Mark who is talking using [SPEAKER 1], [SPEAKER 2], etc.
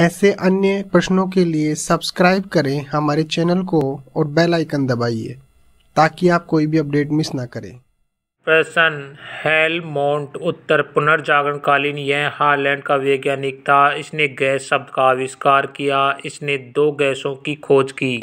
[SPEAKER 1] ऐसे अन्य प्रश्नों के लिए सब्सक्राइब करें हमारे चैनल को और बेल आइकन दबाइए ताकि आप कोई भी अपडेट मिस ना करें
[SPEAKER 2] प्रश्न मोंट उत्तर पुनर्जागरणकालीन यह हालैंड का वैज्ञानिक था इसने गैस शब्द का आविष्कार किया इसने दो गैसों की
[SPEAKER 3] खोज की